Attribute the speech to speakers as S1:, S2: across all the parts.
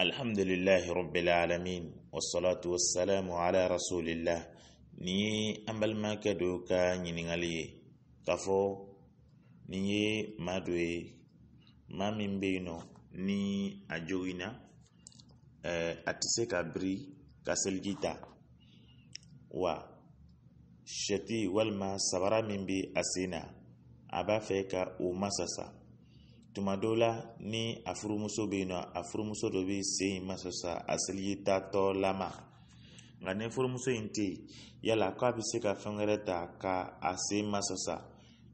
S1: alhamdulillahi rabbil alamin wassalatu wassalamu ala rasulillah ni ye an balimakɛ do ka ɲiningali ye k'a fɔ ni ye ma do ye ma min be nɔ ni a jogina eh, a tɛ se ka biri ka seliji wa shɛti walima sabara min be a sen a b'a fɛ ka o masasa tuma dɔw la ni a furumuso bɛ yen nɔ a furumuso dɔ bɛ sen in lama nka ni furumuso in tɛ yen yala k'a bɛ se ka fɛn wɛrɛ ta ka a sen ma sɔsɔ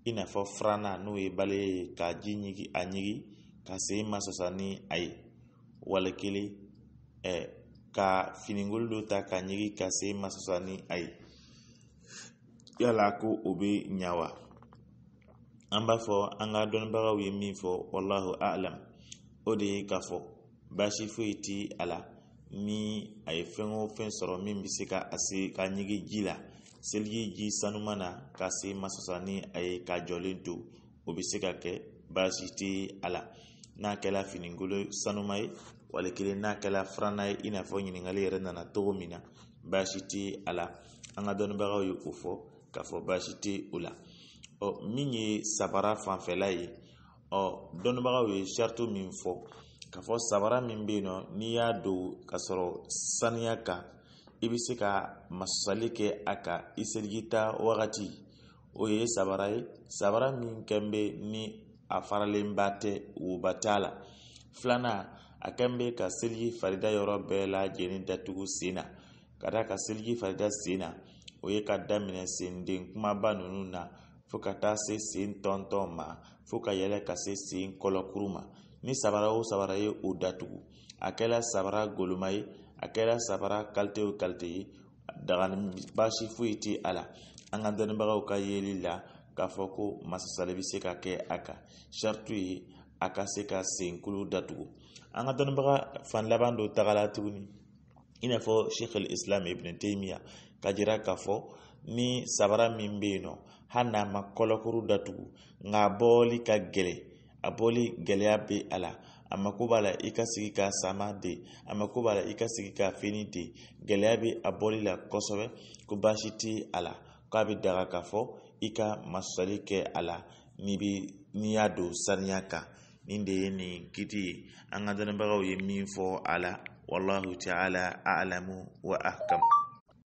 S1: i n'a fɔ n'o ye bale ye ka ji ɲigi a ɲigi ka sen masasa ni a ye wali kelen ka finikolon dɔ ta ka ɲigi ka sen masasa ni a ye yala ko o bɛ ɲa wa an b'a fɔ an ka dɔnnibagaw ye min fɔ wallahu alam o de ye k'a fɔ baasi foyi ti a la ni a ye fɛn o fɛn sɔrɔ min bɛ se ka a se ka ɲigi ji la seliji ji sanuma na ka se masasa ni a ye ka jɔlen to o bɛ se ka kɛ baasi ti a la n'a kɛla finikolo sanuma ye wali kelen n'a kɛla firanna ye i n'a fɔ ɲininkali yɛrɛ nana cogo min na baasi ti a la an ka dɔnnibagaw ye o fɔ k'a fɔ baasi ti o la ɔ min ye sabara fanfɛla ye ɔ dɔnnibagaw ye sariti min fɔ k'a fɔ sabara min bɛ yen nɔ n'i y'a don ka sɔrɔ saniya kan i bɛ se ka masali kɛ a kan i selikita wagati o ye sabara ye sabara min kɛn bɛ ni a faralenba tɛ woba t'a la filanan a kɛn bɛ ka seliji farida yɔrɔ bɛɛ lajɛlen datugu sen na ka d'a ka seliji farida sen na o ye ka daminɛ senden kumaba ninnu na fo ka taa se sen tɔntɔn ma fo ka yɛlɛ ka se sen kɔlɔkuru ma ni sabara o sabara ye o datugu a kɛra sabara goloma ye a kɛra sabara kalite o kalite ye dagani baasi foyi tɛ a la an ka dɔnnibagaw ka yeli la k'a fɔ ko masasali bɛ se ka kɛ a kan sariti ye a ka se ka senkulu datugu an ka dɔnnibaga fan laban dɔ tagala tuguni i fɔ sheikh alislam ibn taymiya ka jira k'a fɔ ni sabara min bɛ yen nɔ hali n'a ma kɔlɔkuru datugu nka bɔli ka gɛlɛ a bɔli gɛlɛya bɛ a la a mako b'a la i ka sigi k'a sama de a mako b'a la i ka sigi k'a fini de gɛlɛya bɛ a bɔli la kosɛbɛ ko baasi tɛ a la k'a bɛ daga k'a fɔ i ka masali kɛ a la n'i bɛ n'i y'a don saniya kan nin de ye nin kiti an ka dɔnnibagaw ye min fɔ a la wallahu taala alamu wa ahkam